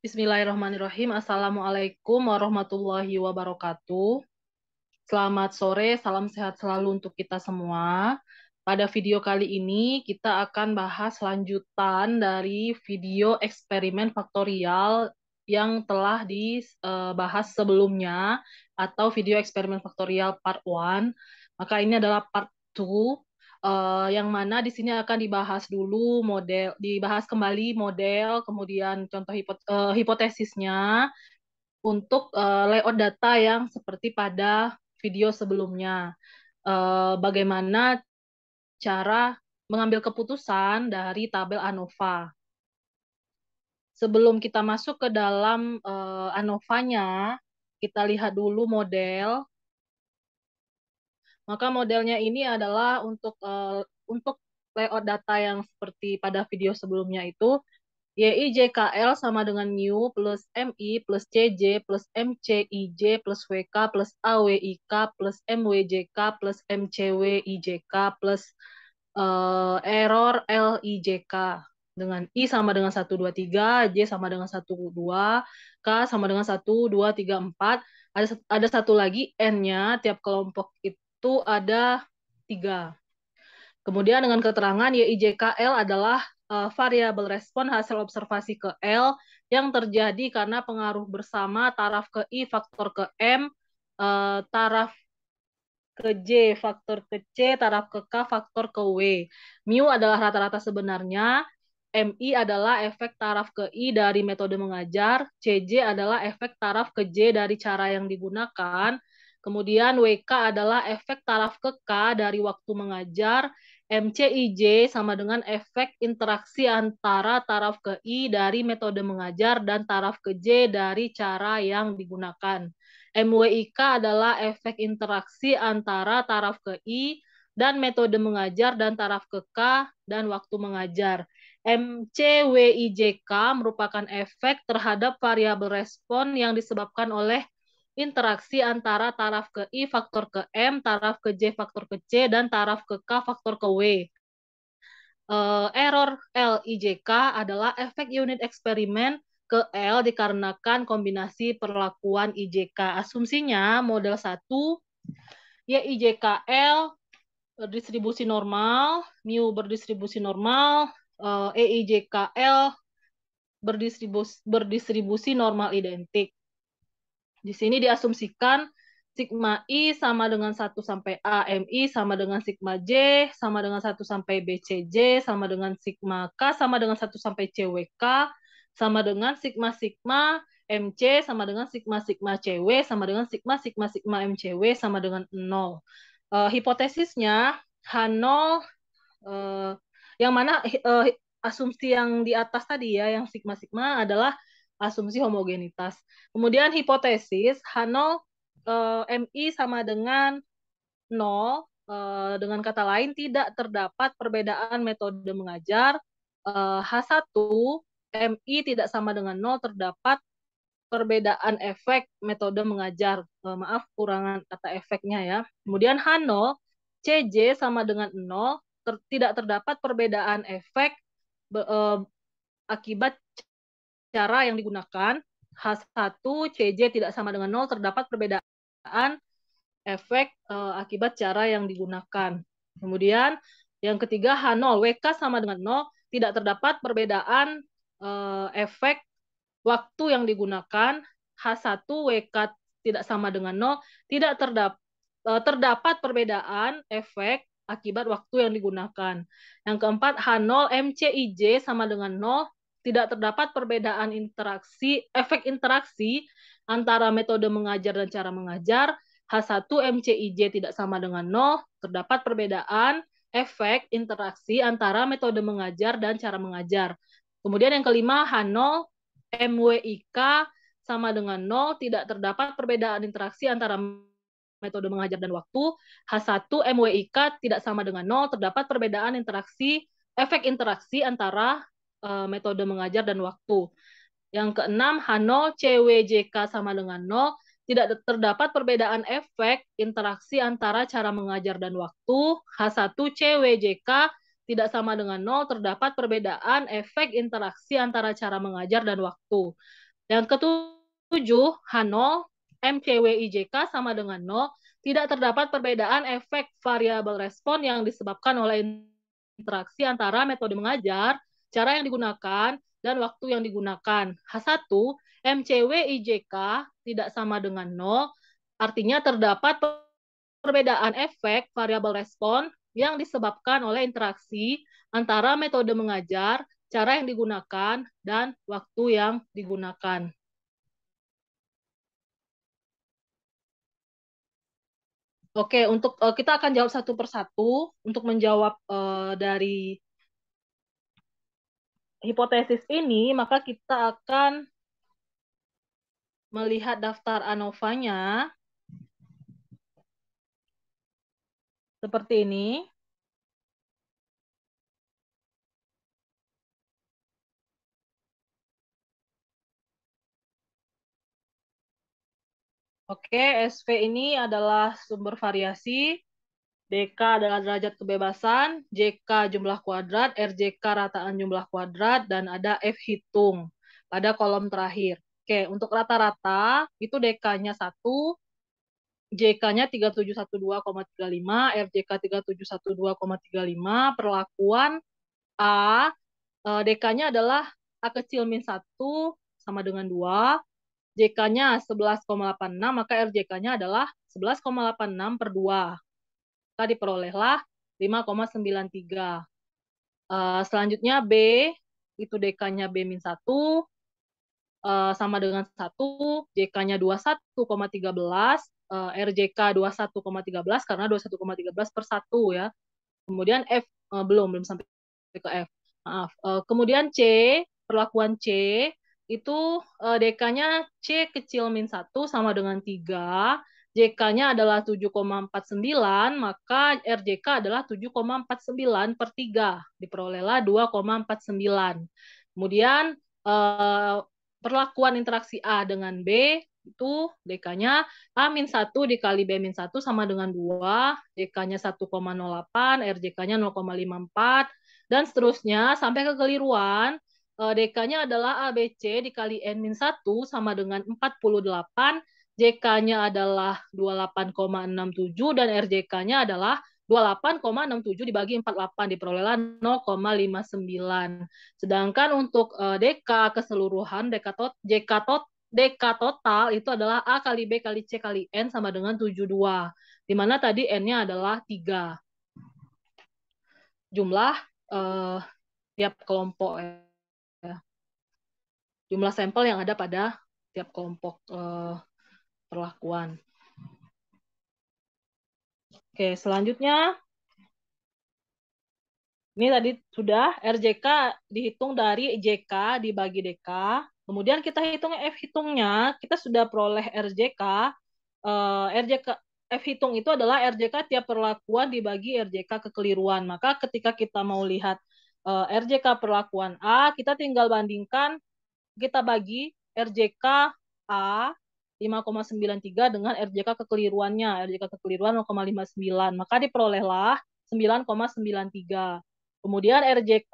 Bismillahirrahmanirrahim. Assalamualaikum warahmatullahi wabarakatuh. Selamat sore, salam sehat selalu untuk kita semua. Pada video kali ini kita akan bahas lanjutan dari video eksperimen faktorial yang telah dibahas eh, sebelumnya atau video eksperimen faktorial part 1. Maka ini adalah part 2 uh, yang mana di sini akan dibahas dulu model, dibahas kembali model, kemudian contoh hipot uh, hipotesisnya untuk uh, layout data yang seperti pada video sebelumnya. Uh, bagaimana cara mengambil keputusan dari tabel ANOVA sebelum kita masuk ke dalam uh, ANOVA-nya, kita lihat dulu model maka modelnya ini adalah untuk uh, untuk layout data yang seperti pada video sebelumnya itu YIJKL sama dengan mu plus MI plus CJ plus MCIJ plus WK plus AWIK plus MWJK plus MCWIJK plus uh, error LIJK dengan I sama dengan 1, 2, 3, J sama dengan 1, 2, K sama dengan 1, 2, 3, 4. Ada, ada satu lagi N-nya, tiap kelompok itu itu ada tiga. Kemudian dengan keterangan YIJKL adalah uh, eh, variabel respon hasil observasi ke L yang terjadi karena pengaruh bersama taraf ke I faktor ke M, uh, taraf ke J faktor ke C, taraf ke K faktor ke W. Mu adalah rata-rata sebenarnya, MI adalah efek taraf ke I dari metode mengajar, CJ adalah efek taraf ke J dari cara yang digunakan, Kemudian WK adalah efek taraf ke K dari waktu mengajar, MCIJ sama dengan efek interaksi antara taraf ke I dari metode mengajar dan taraf ke J dari cara yang digunakan. MWIK adalah efek interaksi antara taraf ke I dan metode mengajar dan taraf ke K dan waktu mengajar. MCWIJK merupakan efek terhadap variabel respon yang disebabkan oleh interaksi antara taraf ke I faktor ke M, taraf ke J faktor ke C, dan taraf ke K faktor ke W. Eh, i error LIJK adalah efek unit eksperimen ke L dikarenakan kombinasi perlakuan IJK. Asumsinya model 1, ya l berdistribusi normal, mu berdistribusi normal, eh, e j k berdistribusi, berdistribusi normal identik. Di sini diasumsikan sigma I sama dengan 1 sampai A, MI sama dengan sigma J, sama dengan 1 sampai BCJ, sama dengan sigma K, sama dengan 1 sampai K, sama dengan sigma-sigma MC, sama dengan sigma-sigma CW, sama dengan sigma-sigma-sigma MCW, sama dengan 0. Uh, eh, hipotesisnya, H0, uh, eh, yang mana uh, asumsi yang di atas tadi ya, yang sigma-sigma adalah asumsi homogenitas. Kemudian hipotesis H0 uh, eh, MI sama dengan 0 uh, eh, dengan kata lain tidak terdapat perbedaan metode mengajar. uh, eh, H1 MI tidak sama dengan 0 terdapat perbedaan efek metode mengajar. maaf kurangan kata efeknya ya. Kemudian H0 CJ sama dengan 0 ter tidak terdapat perbedaan efek be, akibat cara yang digunakan H1 CJ tidak sama dengan 0 terdapat perbedaan efek e, akibat cara yang digunakan. Kemudian yang ketiga H0 WK sama dengan 0 tidak terdapat perbedaan e, efek waktu yang digunakan H1 WK tidak sama dengan 0 tidak terdapat e, eh, terdapat perbedaan efek akibat waktu yang digunakan. Yang keempat H0 MCIJ sama dengan 0 tidak terdapat perbedaan interaksi, efek interaksi antara metode mengajar dan cara mengajar. H1 MCIJ tidak sama dengan 0, terdapat perbedaan efek interaksi antara metode mengajar dan cara mengajar. Kemudian yang kelima, H0 MWIK sama dengan 0, tidak terdapat perbedaan interaksi antara metode mengajar dan waktu. H1 MWIK tidak sama dengan 0, terdapat perbedaan interaksi efek interaksi antara uh, metode mengajar dan waktu. Yang keenam, H0, CWJK sama dengan 0, tidak terdapat perbedaan efek interaksi antara cara mengajar dan waktu. H1, CWJK tidak sama dengan 0, terdapat perbedaan efek interaksi antara cara mengajar dan waktu. Yang ketujuh, H0, MCWIJK sama dengan 0, tidak terdapat perbedaan efek variabel respon yang disebabkan oleh interaksi antara metode mengajar cara yang digunakan, dan waktu yang digunakan. H1, MCW IJK tidak sama dengan 0, artinya terdapat perbedaan efek variabel respon yang disebabkan oleh interaksi antara metode mengajar, cara yang digunakan, dan waktu yang digunakan. Oke, untuk eh, kita akan jawab satu persatu. Untuk menjawab eh, dari hipotesis ini, maka kita akan melihat daftar ANOVA-nya seperti ini. Oke, SV ini adalah sumber variasi DK adalah derajat kebebasan, JK jumlah kuadrat, RJK rataan jumlah kuadrat, dan ada F hitung pada kolom terakhir. Oke, untuk rata-rata itu DK-nya 1, JK-nya 3712,35, RJK 3712,35, perlakuan A, eh, DK-nya adalah A kecil min 1 sama dengan 2, JK-nya 11,86, maka RJK-nya adalah 11,86 per 2 maka diperolehlah 5,93. Uh, eh, selanjutnya B, itu DK-nya B 1, uh, eh, sama dengan 1, JK-nya 21,13, uh, RJK 21,13, karena 21,13 per 1 ya. Kemudian F, uh, belum, belum sampai ke F. Maaf. Uh, kemudian C, perlakuan C, itu uh, DK-nya C kecil min 1 sama dengan 3, JK-nya adalah 7,49, maka RJK adalah 7,49 per 3, diperolehlah 2,49. Kemudian eh, perlakuan interaksi A dengan B itu DK-nya A-1 dikali B-1 sama dengan 2, DK-nya 1,08, RJK-nya 0,54, dan seterusnya sampai kekeliruan, eh, DK-nya adalah ABC dikali N-1 sama dengan 48, JK-nya adalah 28,67 dan RJK-nya adalah 28,67 dibagi 48 diperolehlah 0,59. Sedangkan untuk eh, DK keseluruhan DK tot JK tot DK total itu adalah A kali B kali C kali N sama dengan 72. Di mana tadi N-nya adalah 3. Jumlah uh, tiap kelompok ya. Jumlah sampel yang ada pada tiap kelompok uh, perlakuan. Oke, selanjutnya. Ini tadi sudah RJK dihitung dari JK dibagi DK. Kemudian kita hitung F hitungnya, kita sudah peroleh RJK. Eh, RJK F hitung itu adalah RJK tiap perlakuan dibagi RJK kekeliruan. Maka ketika kita mau lihat eh, RJK perlakuan A, kita tinggal bandingkan, kita bagi RJK A 5,93 dengan RJK kekeliruannya, RJK kekeliruan 0,59. Maka diperolehlah 9,93. Kemudian RJ eh,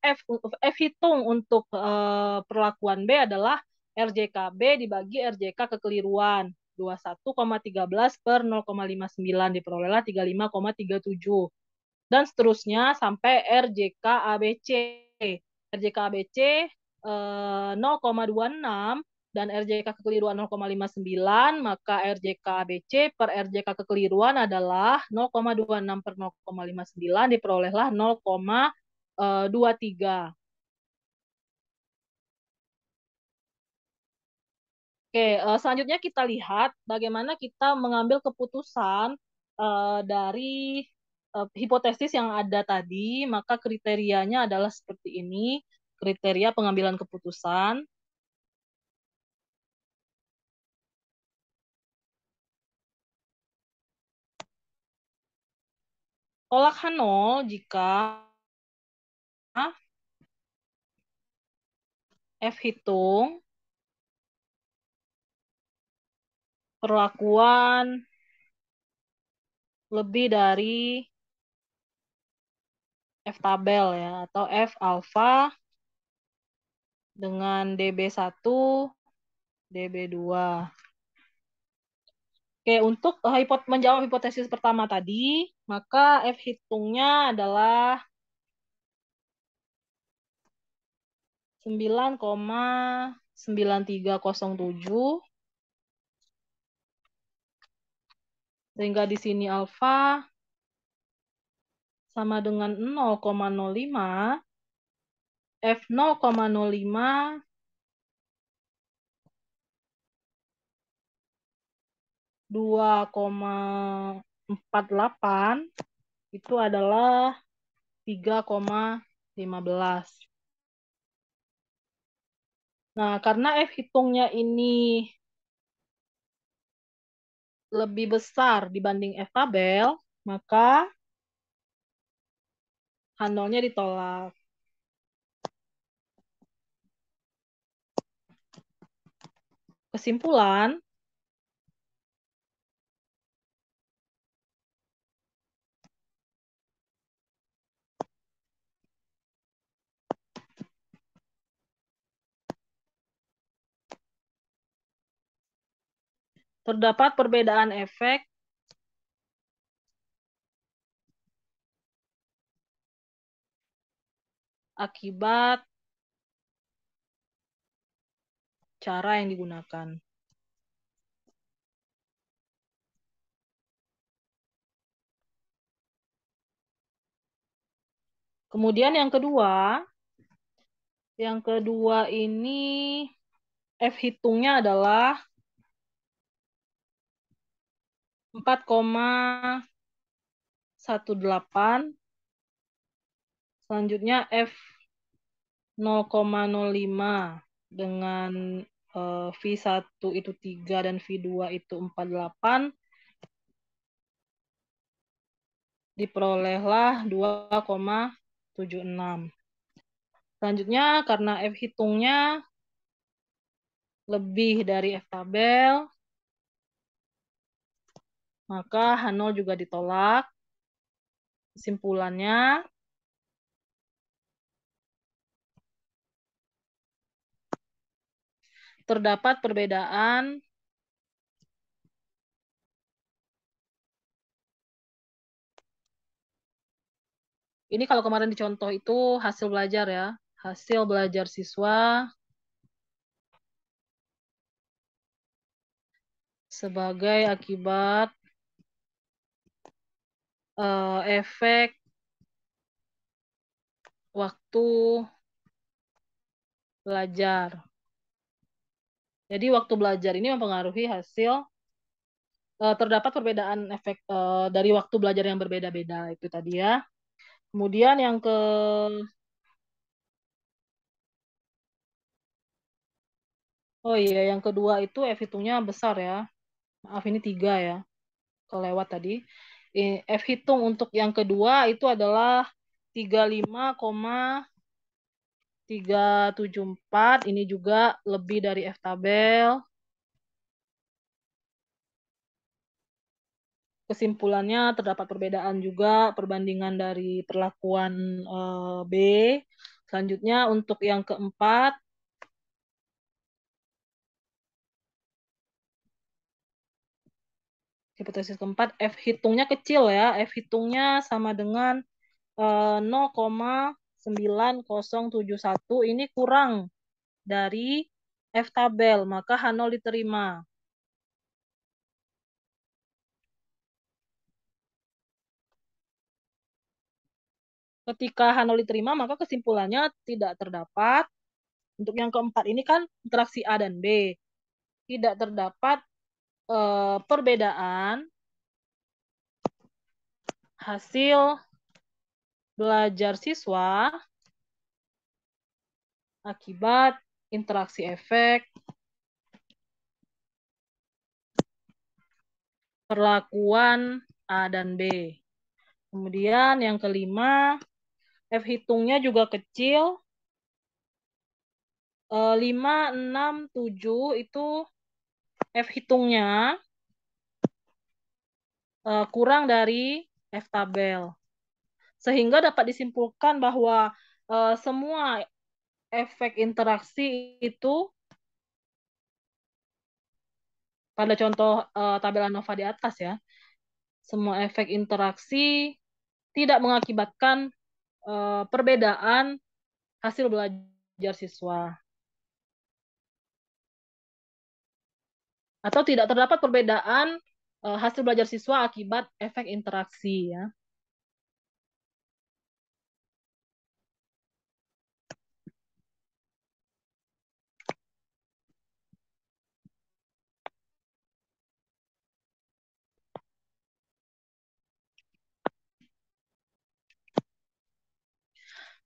F F hitung untuk eh, perlakuan B adalah B dibagi RJK kekeliruan 21,13 per 0,59 diperolehlah 35,37 dan seterusnya sampai RJK ABC. RJK ABC eh, 0,26 dan RJK kekeliruan 0,59, maka RJK ABC per RJK kekeliruan adalah 0,26 per 0,59 diperolehlah 0,23. Oke, eh, selanjutnya kita lihat bagaimana kita mengambil keputusan eh, dari eh, hipotesis yang ada tadi, maka kriterianya adalah seperti ini, kriteria pengambilan keputusan. tolak kan H0 jika F hitung perlakuan lebih dari F tabel ya atau F alfa dengan DB1 DB2 Oke, untuk hipot menjawab hipotesis pertama tadi, maka F hitungnya adalah 9,9307 sehingga di sini alfa sama dengan 0,05 F 0,05 2,48 itu adalah 3,15. Nah, karena F hitungnya ini lebih besar dibanding F tabel, maka handolnya ditolak. Kesimpulan, Terdapat perbedaan efek akibat cara yang digunakan. Kemudian yang kedua, yang kedua ini F hitungnya adalah 4,18 selanjutnya F 0,05 dengan eh, V1 itu 3 dan V2 itu 48 diperolehlah 2,76. Selanjutnya karena F hitungnya lebih dari F tabel, maka Hanol juga ditolak. Kesimpulannya, terdapat perbedaan Ini kalau kemarin dicontoh itu hasil belajar ya, hasil belajar siswa sebagai akibat uh, efek waktu belajar. Jadi waktu belajar ini mempengaruhi hasil uh, terdapat perbedaan efek uh, dari waktu belajar yang berbeda-beda itu tadi ya. Kemudian yang ke Oh iya, yang kedua itu F hitungnya besar ya. Maaf ini tiga ya, kelewat tadi. F hitung untuk yang kedua itu adalah 35,374. Ini juga lebih dari F tabel. kesimpulannya terdapat perbedaan juga perbandingan dari perlakuan eh, B. Selanjutnya untuk yang keempat hipotesis keempat f hitungnya kecil ya f hitungnya sama dengan eh, uh, 0,9071 ini kurang dari f tabel maka H0 diterima ketika H0 diterima maka kesimpulannya tidak terdapat untuk yang keempat ini kan interaksi A dan B tidak terdapat Eh, perbedaan hasil belajar siswa akibat interaksi efek perlakuan A dan B. Kemudian yang kelima, F hitungnya juga kecil. E, 5, 6, 7 itu F hitungnya uh, kurang dari F tabel. Sehingga dapat disimpulkan bahwa uh, semua efek interaksi itu pada contoh uh, tabel ANOVA di atas ya, semua efek interaksi tidak mengakibatkan uh, perbedaan hasil belajar siswa. atau tidak terdapat perbedaan uh, hasil belajar siswa akibat efek interaksi ya.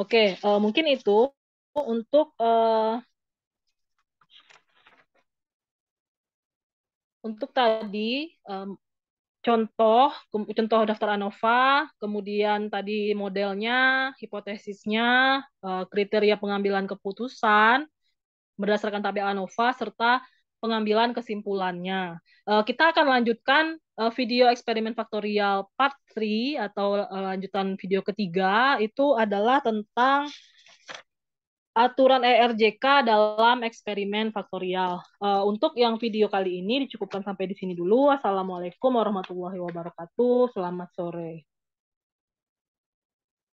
Oke, uh, mungkin itu untuk uh, untuk tadi um, contoh contoh daftar ANOVA, kemudian tadi modelnya, hipotesisnya, uh, kriteria pengambilan keputusan berdasarkan tabel ANOVA serta pengambilan kesimpulannya. Uh, kita akan lanjutkan uh, video eksperimen faktorial part 3 atau uh, lanjutan video ketiga itu adalah tentang aturan ERJK dalam eksperimen faktorial. Uh, untuk yang video kali ini dicukupkan sampai di sini dulu. Assalamualaikum warahmatullahi wabarakatuh. Selamat sore.